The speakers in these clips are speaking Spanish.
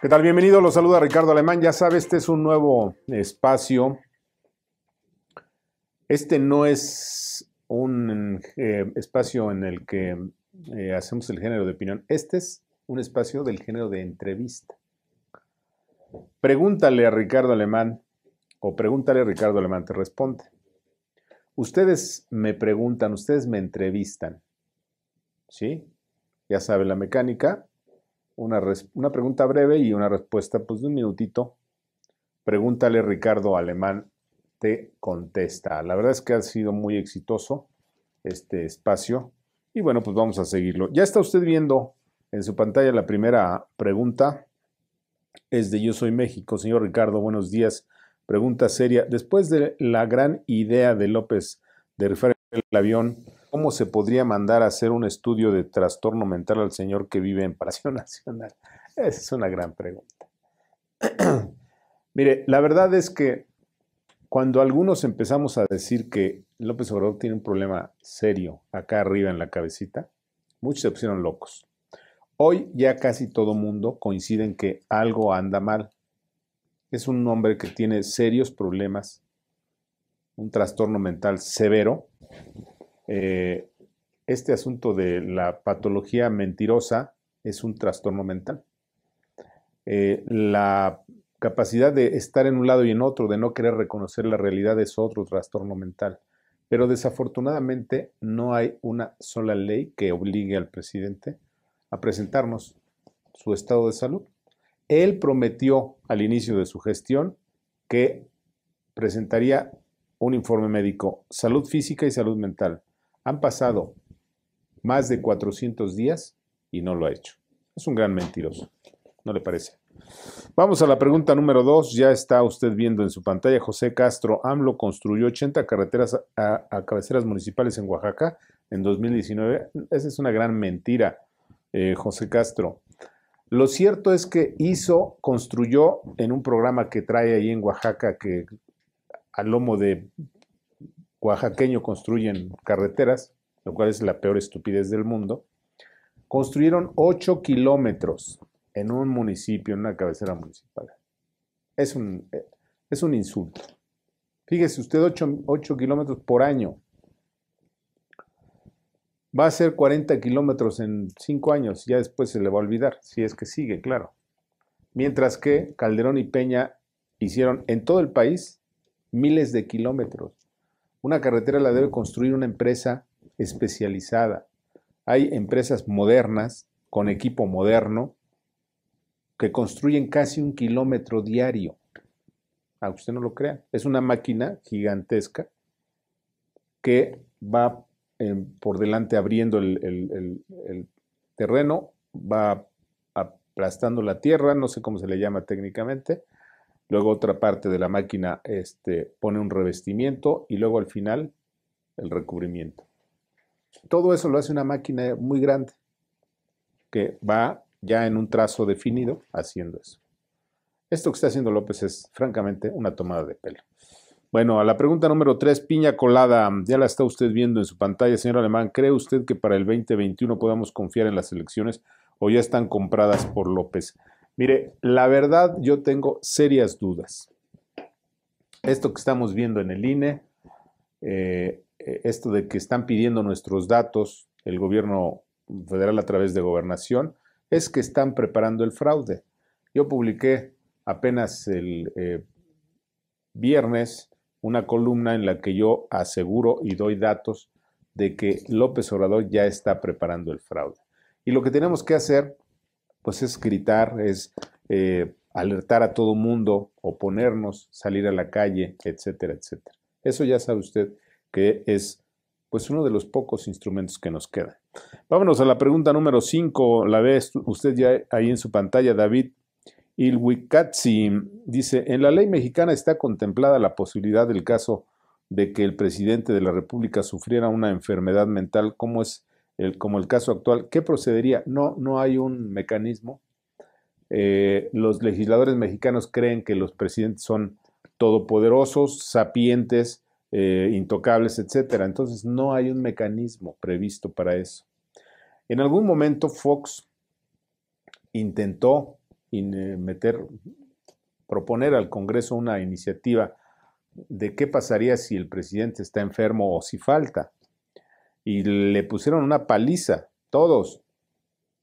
¿Qué tal? Bienvenido, los saluda Ricardo Alemán. Ya sabe, este es un nuevo espacio. Este no es un eh, espacio en el que eh, hacemos el género de opinión. Este es un espacio del género de entrevista. Pregúntale a Ricardo Alemán o pregúntale a Ricardo Alemán, te responde. Ustedes me preguntan, ustedes me entrevistan. ¿Sí? Ya sabe la mecánica, una, una pregunta breve y una respuesta pues, de un minutito. Pregúntale Ricardo Alemán, te contesta. La verdad es que ha sido muy exitoso este espacio y bueno, pues vamos a seguirlo. Ya está usted viendo en su pantalla la primera pregunta. Es de Yo Soy México. Señor Ricardo, buenos días. Pregunta seria. Después de la gran idea de López de referir el avión, ¿Cómo se podría mandar a hacer un estudio de trastorno mental al señor que vive en Palacio Nacional? Esa es una gran pregunta. Mire, la verdad es que cuando algunos empezamos a decir que López Obrador tiene un problema serio acá arriba en la cabecita, muchos se pusieron locos. Hoy ya casi todo mundo coincide en que algo anda mal. Es un hombre que tiene serios problemas, un trastorno mental severo eh, este asunto de la patología mentirosa es un trastorno mental. Eh, la capacidad de estar en un lado y en otro, de no querer reconocer la realidad es otro trastorno mental. Pero desafortunadamente no hay una sola ley que obligue al presidente a presentarnos su estado de salud. Él prometió al inicio de su gestión que presentaría un informe médico, salud física y salud mental. Han pasado más de 400 días y no lo ha hecho. Es un gran mentiroso. ¿No le parece? Vamos a la pregunta número dos. Ya está usted viendo en su pantalla. José Castro AMLO construyó 80 carreteras a, cabeceras municipales en Oaxaca en 2019. Esa es una gran mentira, eh, José Castro. Lo cierto es que hizo, construyó en un programa que trae ahí en Oaxaca, que al lomo de oaxaqueño construyen carreteras, lo cual es la peor estupidez del mundo, construyeron 8 kilómetros en un municipio, en una cabecera municipal. Es un, eh, es un insulto. Fíjese usted, ocho 8 kilómetros por año. Va a ser 40 kilómetros en 5 años, ya después se le va a olvidar, si es que sigue, claro. Mientras que Calderón y Peña hicieron en todo el país miles de kilómetros. Una carretera la debe construir una empresa especializada. Hay empresas modernas, con equipo moderno, que construyen casi un kilómetro diario. A usted no lo crea. Es una máquina gigantesca que va eh, por delante abriendo el, el terreno, va aplastando la tierra, no sé cómo se le llama técnicamente, Luego otra parte de la máquina este, pone un revestimiento y luego al final el recubrimiento. Todo eso lo hace una máquina muy grande que va ya en un trazo definido haciendo eso. Esto que está haciendo López es francamente una tomada de pelo. Bueno, a la pregunta número 3, piña colada, ya la está usted viendo en su pantalla, señor Alemán. ¿Cree usted que para el 2021 podamos confiar en las elecciones o ya están compradas por López? Mire, la verdad yo tengo serias dudas. Esto que estamos viendo en el INE, eh, eh, esto de que están pidiendo nuestros datos el gobierno federal a través de gobernación, es que están preparando el fraude. Yo publiqué apenas el eh, viernes una columna en la que yo aseguro y doy datos de que López Obrador ya está preparando el fraude. Y lo que tenemos que hacer pues es gritar, es eh, alertar a todo mundo, oponernos, salir a la calle, etcétera, etcétera. Eso ya sabe usted que es pues uno de los pocos instrumentos que nos queda. Vámonos a la pregunta número 5, la ve usted ya ahí en su pantalla, David Ilwikatsi. Dice, en la ley mexicana está contemplada la posibilidad del caso de que el presidente de la República sufriera una enfermedad mental, como es como el caso actual, ¿qué procedería? No, no hay un mecanismo. Eh, los legisladores mexicanos creen que los presidentes son todopoderosos, sapientes, eh, intocables, etc. Entonces no hay un mecanismo previsto para eso. En algún momento Fox intentó eh, meter, proponer al Congreso una iniciativa de qué pasaría si el presidente está enfermo o si falta y le pusieron una paliza, todos,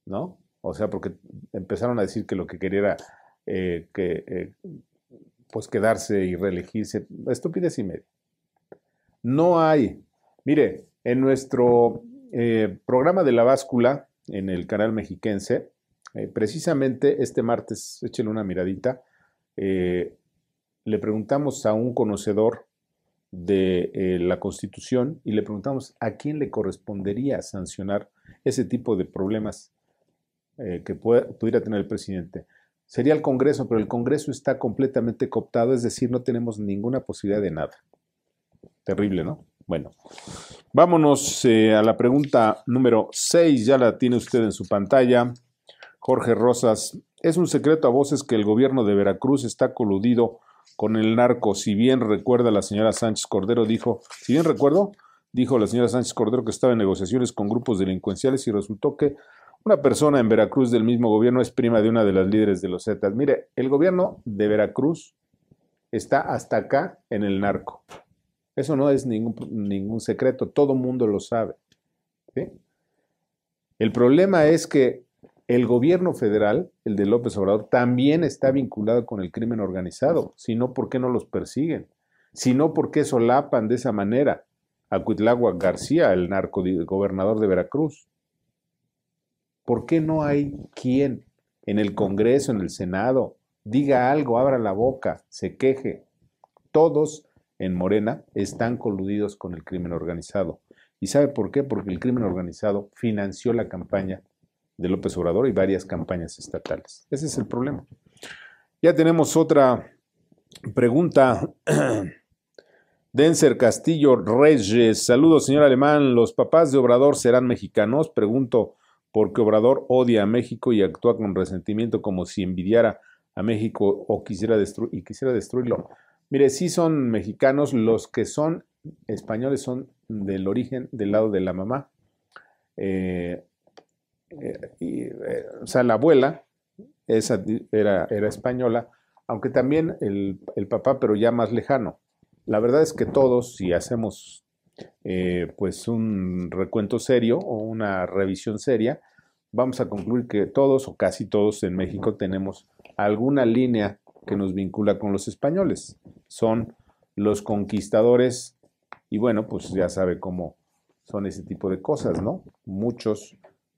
¿no? O sea, porque empezaron a decir que lo que quería era eh, que, eh, pues quedarse y reelegirse, estupidez y medio. No hay, mire, en nuestro eh, programa de la báscula, en el canal mexiquense, precisamente este martes, échenle una miradita, le preguntamos a un conocedor de eh, la Constitución y le preguntamos a quién le correspondería sancionar ese tipo de problemas eh, que pudiera tener el presidente. Sería el Congreso, pero el Congreso está completamente cooptado, es decir, no tenemos ninguna posibilidad de nada. Terrible, ¿no? Bueno, vámonos eh, a la pregunta número 6, ya la tiene usted en su pantalla. Jorge Rosas, es un secreto a voces que el gobierno de Veracruz está coludido con el narco. Si bien recuerda la señora Sánchez Cordero, dijo, si bien recuerdo, dijo la señora Sánchez Cordero que estaba en negociaciones con grupos delincuenciales y resultó que una persona en Veracruz del mismo gobierno es prima de una de las líderes de los Zetas. Mire, el gobierno de Veracruz está hasta acá en el narco. Eso no es ningún, secreto, todo mundo lo sabe. El problema es que el gobierno federal, el de López Obrador, también está vinculado con el crimen organizado. Si no, ¿por qué no los persiguen? Si no, ¿por qué solapan de esa manera a Cuitlagua García, el narco gobernador de Veracruz? ¿Por qué no hay quien en el Congreso, en el Senado, diga algo, abra la boca, se queje? Todos en Morena están coludidos con el crimen organizado. ¿Y sabe por qué? Porque el crimen organizado financió la campaña de López Obrador y varias campañas estatales. Ese es el problema. Ya tenemos otra pregunta. Denser Castillo Reyes, saludos señor Alemán, ¿los papás de Obrador serán mexicanos? Pregunto, porque Obrador odia a México y actúa con resentimiento como si envidiara a México o quisiera, y quisiera destruirlo. Mire, sí son mexicanos, los que son españoles son del origen del lado de la mamá. Eh, eh, y, eh, o sea, la abuela esa era, española, aunque también el, papá, pero ya más lejano. La verdad es que todos, si hacemos eh, pues un recuento serio o una revisión seria, vamos a concluir que todos o casi todos en México tenemos alguna línea que nos vincula con los españoles. Son los conquistadores y bueno, pues ya sabe cómo son ese tipo de cosas, ¿no? Muchos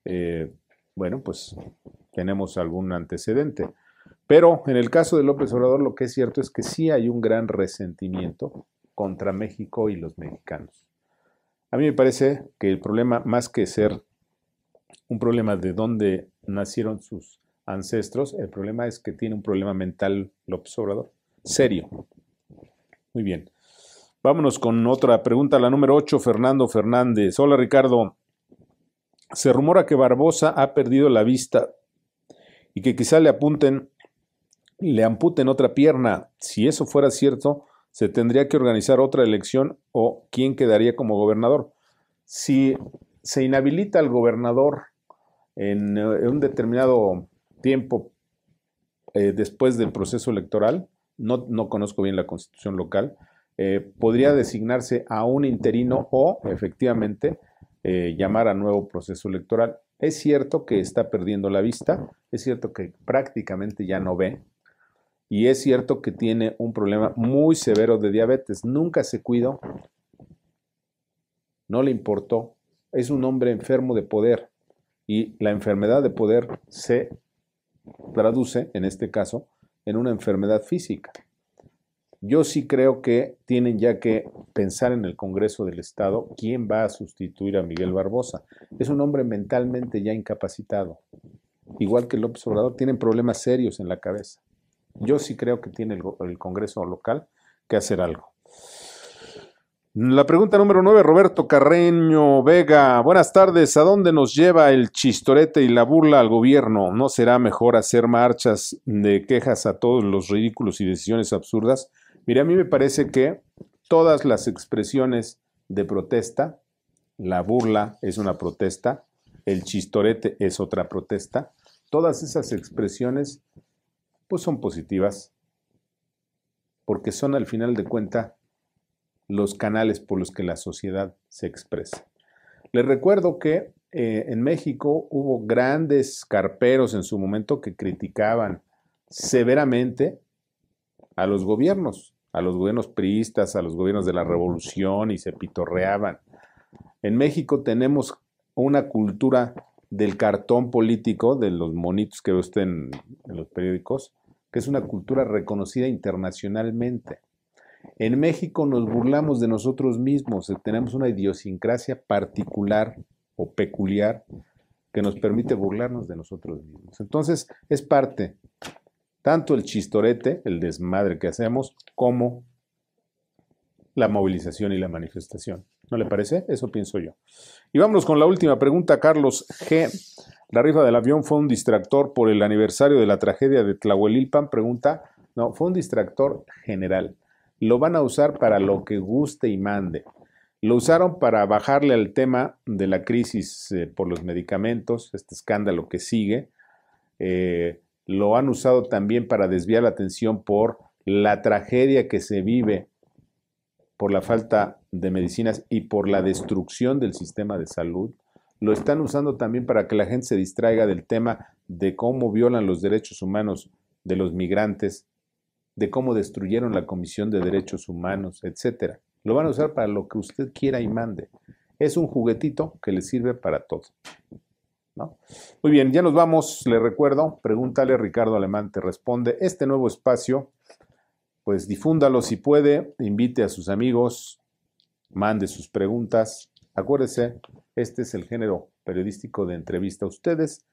eh, bueno, pues tenemos algún antecedente. Pero en el caso de López Obrador lo que es cierto es que sí hay un gran resentimiento contra México y los mexicanos. A mí me parece que el problema, más que ser un problema de dónde nacieron sus ancestros, el problema es que tiene un problema mental López Obrador. Serio. Muy bien. Vámonos con otra pregunta, la número 8, Fernando Fernández. Hola Ricardo, se rumora que Barbosa ha perdido la vista y que quizá le apunten, le amputen otra pierna. Si eso fuera cierto, se tendría que organizar otra elección o quién quedaría como gobernador. Si se inhabilita al gobernador en, eh, un determinado tiempo eh, después del proceso electoral, no, conozco bien la constitución local, eh, podría designarse a un interino o efectivamente eh, llamar a nuevo proceso electoral. Es cierto que está perdiendo la vista, es cierto que prácticamente ya no ve y es cierto que tiene un problema muy severo de diabetes. Nunca se cuidó, no le importó. Es un hombre enfermo de poder y la enfermedad de poder se traduce, en este caso, en una enfermedad física. Yo sí creo que tienen ya que pensar en el Congreso del Estado quién va a sustituir a Miguel Barbosa. Es un hombre mentalmente ya incapacitado. Igual que López Obrador, tienen problemas serios en la cabeza. Yo sí creo que tiene el, Congreso local que hacer algo. La pregunta número nueve, Roberto Carreño Vega. Buenas tardes. ¿A dónde nos lleva el chistorete y la burla al gobierno? ¿No será mejor hacer marchas de quejas a todos los ridículos y decisiones absurdas? Mire, a mí me parece que todas las expresiones de protesta, la burla es una protesta, el chistorete es otra protesta, todas esas expresiones pues son positivas, porque son al final de cuenta los canales por los que la sociedad se expresa. Les recuerdo que eh, en México hubo grandes carperos en su momento que criticaban severamente a los gobiernos, a los gobiernos priistas, a los gobiernos de la revolución y se pitorreaban. En México tenemos una cultura del cartón político, de los monitos que ve usted en, en los periódicos, que es una cultura reconocida internacionalmente. En México nos burlamos de nosotros mismos, eh, tenemos una idiosincrasia particular o peculiar que nos permite burlarnos de nosotros mismos. Entonces, es parte tanto el chistorete, el desmadre que hacemos, como la movilización y la manifestación. ¿No le parece? Eso pienso yo. Y vámonos con la última pregunta, Carlos G. La rifa del avión fue un distractor por el aniversario de la tragedia de Tlahuelilpan. Pregunta, no, fue un distractor general. Lo van a usar para lo que guste y mande. Lo usaron para bajarle al tema de la crisis eh, por los medicamentos, este escándalo que sigue. Eh, lo han usado también para desviar la atención por la tragedia que se vive por la falta de medicinas y por la destrucción del sistema de salud. Lo están usando también para que la gente se distraiga del tema de cómo violan los derechos humanos de los migrantes, de cómo destruyeron la Comisión de Derechos Humanos, etcétera. Lo van a usar para lo que usted quiera y mande. Es un juguetito que le sirve para todo. Muy bien, ya nos vamos, le recuerdo, pregúntale, a Ricardo Alemán te responde, este nuevo espacio, pues difúndalo si puede, invite a sus amigos, mande sus preguntas, acuérdese, este es el género periodístico de entrevista, ustedes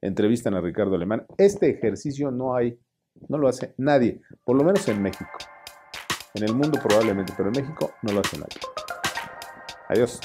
entrevistan a Ricardo Alemán, este ejercicio no hay, no lo hace nadie, por lo menos en México. En el mundo probablemente, pero en México no lo hace nadie. Adiós.